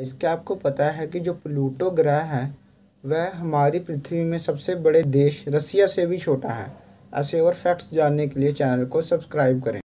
इसके आपको पता है कि जो प्लूटो ग्रह है वह हमारी पृथ्वी में सबसे बड़े देश रसिया से भी छोटा है ऐसे और फैक्ट्स जानने के लिए चैनल को सब्सक्राइब करें